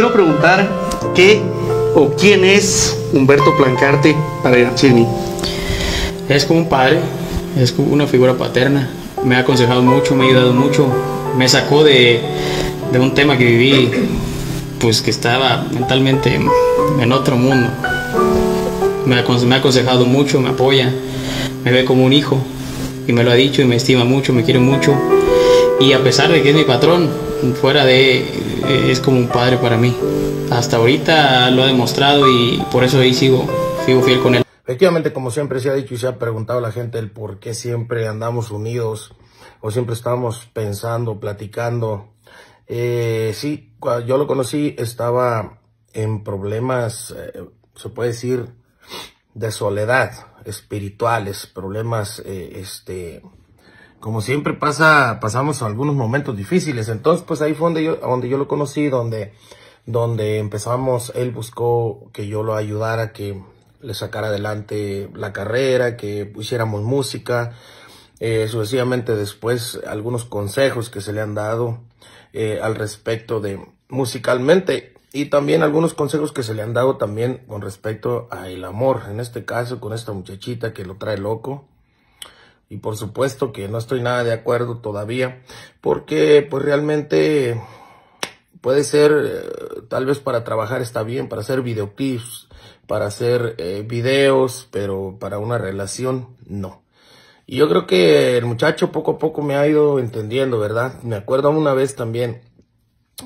quiero preguntar qué o quién es Humberto Plancarte para Irancini. Es como un padre, es como una figura paterna. Me ha aconsejado mucho, me ha ayudado mucho, me sacó de, un tema que viví, pues que estaba mentalmente en otro mundo. Me ha, me ha aconsejado mucho, me apoya, me ve como un hijo y me lo ha dicho y me estima mucho, me quiere mucho. Y a pesar de que es mi patrón, fuera de eh, es como un padre para mí. Hasta ahorita lo ha demostrado y por eso ahí sigo, sigo fiel con él. Efectivamente, como siempre se ha dicho y se ha preguntado la gente el por qué siempre andamos unidos o siempre estamos pensando, platicando. Eh, sí, yo lo conocí estaba en problemas, eh, se puede decir, de soledad espirituales, problemas este, como siempre pasa, pasamos algunos momentos difíciles. Entonces, pues ahí fue donde yo, donde yo lo conocí, donde, donde empezamos, él buscó que yo lo ayudara, que le sacara adelante la carrera, que hiciéramos música. Eh, sucesivamente después algunos consejos que se le han dado eh, al respecto de musicalmente y también algunos consejos que se le han dado también con respecto al amor en este caso con esta muchachita que lo trae loco y por supuesto que no estoy nada de acuerdo todavía porque pues realmente puede ser eh, tal vez para trabajar está bien para hacer videoclips para hacer eh, videos pero para una relación no y yo creo que el muchacho poco a poco me ha ido entendiendo verdad me acuerdo una vez también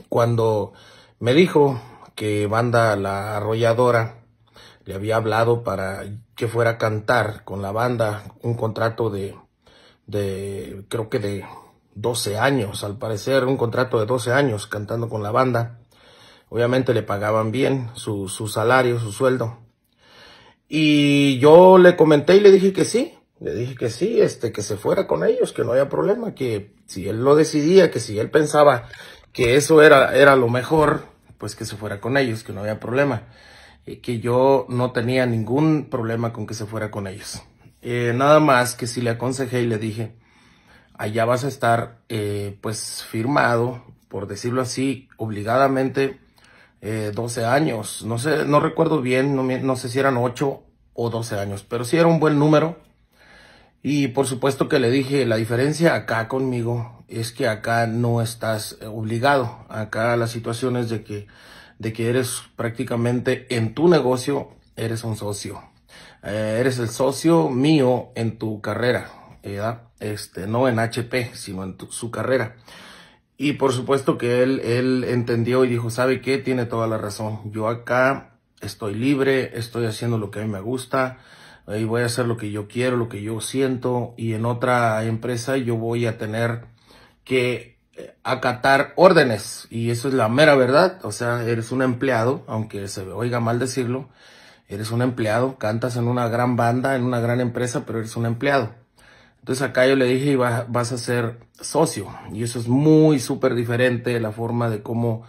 cuando me dijo que banda la arrolladora le había hablado para que fuera a cantar con la banda un contrato de, de creo que de 12 años, al parecer un contrato de 12 años cantando con la banda. Obviamente le pagaban bien su, su salario, su sueldo. Y yo le comenté y le dije que sí, le dije que sí, este, que se fuera con ellos, que no había problema, que si él lo decidía, que si él pensaba que eso era, era lo mejor, pues que se fuera con ellos, que no había problema. Eh, que yo no tenía ningún problema con que se fuera con ellos. Eh, nada más que si le aconsejé y le dije, allá vas a estar eh, pues firmado, por decirlo así, obligadamente eh, 12 años. No sé, no recuerdo bien, no, no, sé si eran 8 o 12 años, pero sí era un buen número. Y por supuesto que le dije, la diferencia acá conmigo es que acá no estás eh, obligado. Acá la situación es de que, de que eres prácticamente en tu negocio, eres un socio. Eh, eres el socio mío en tu carrera, Este, no en HP, sino en tu, su carrera. Y por supuesto que él, él entendió y dijo, ¿sabe qué? Tiene toda la razón. Yo acá estoy libre, estoy haciendo lo que a mí me gusta eh, y voy a hacer lo que yo quiero, lo que yo siento y en otra empresa yo voy a tener que eh, acatar órdenes y eso es la mera verdad, o sea, eres un empleado, aunque se oiga mal decirlo, eres un empleado, cantas en una gran banda, en una gran empresa, pero eres un empleado. Entonces acá yo le dije, vas a ser socio y eso es muy súper diferente la forma de cómo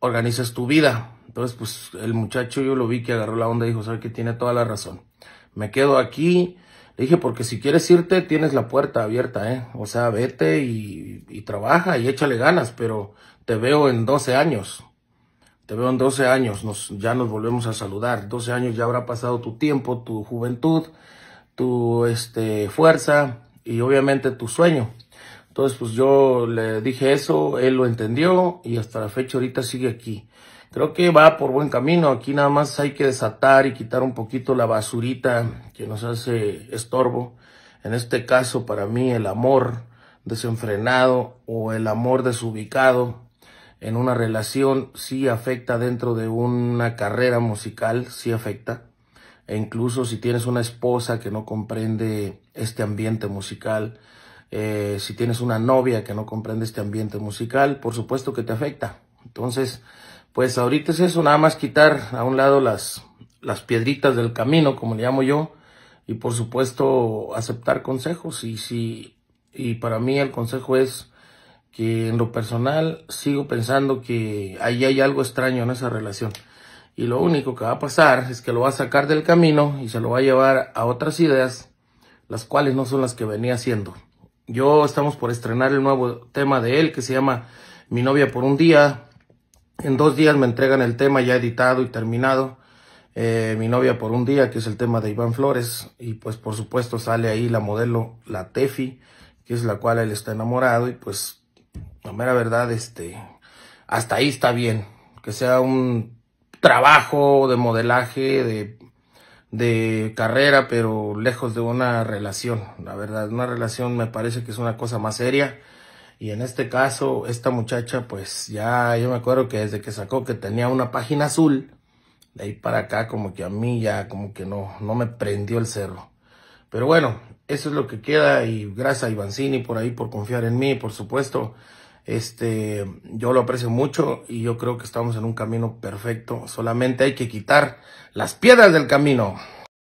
organizas tu vida. Entonces, pues el muchacho yo lo vi que agarró la onda y dijo, ¿sabes que Tiene toda la razón. Me quedo aquí, le dije, porque si quieres irte, tienes la puerta abierta, ¿eh? O sea, vete y, trabaja y échale ganas, pero te veo en 12 años. Te veo en 12 años, nos, ya nos volvemos a saludar. 12 años ya habrá pasado tu tiempo, tu juventud, tu este, fuerza y obviamente tu sueño. Entonces, pues yo le dije eso, él lo entendió y hasta la fecha ahorita sigue aquí. Creo que va por buen camino. Aquí nada más hay que desatar y quitar un poquito la basurita que nos hace estorbo. En este caso, para mí, el amor desenfrenado o el amor desubicado en una relación sí afecta dentro de una carrera musical, sí afecta. E incluso si tienes una esposa que no comprende este ambiente musical, eh, si tienes una novia que no comprende este ambiente musical, por supuesto que te afecta. Entonces, pues ahorita es eso, nada más quitar a un lado las, las piedritas del camino, como le llamo yo, y por supuesto aceptar consejos. Y, si, y para mí el consejo es que en lo personal sigo pensando que ahí hay algo extraño en esa relación. Y lo único que va a pasar es que lo va a sacar del camino y se lo va a llevar a otras ideas, las cuales no son las que venía haciendo. Yo estamos por estrenar el nuevo tema de él que se llama Mi novia por un día. En dos días me entregan el tema ya editado y terminado. Eh, mi novia por un día, que es el tema de Iván Flores. Y pues por supuesto sale ahí la modelo, la Tefi, que es la cual él está enamorado. Y pues la mera verdad, este, hasta ahí está bien. Que sea un trabajo de modelaje, de, de carrera, pero lejos de una relación. La verdad, una relación me parece que es una cosa más seria. Y en este caso, esta muchacha, pues ya yo me acuerdo que desde que sacó que tenía una página azul, de ahí para acá como que a mí ya como que no, no me prendió el cerro. Pero bueno, eso es lo que queda y gracias a Ivancini por ahí por confiar en mí, por supuesto. Este, yo lo aprecio mucho y yo creo que estamos en un camino perfecto. Solamente hay que quitar las piedras del camino.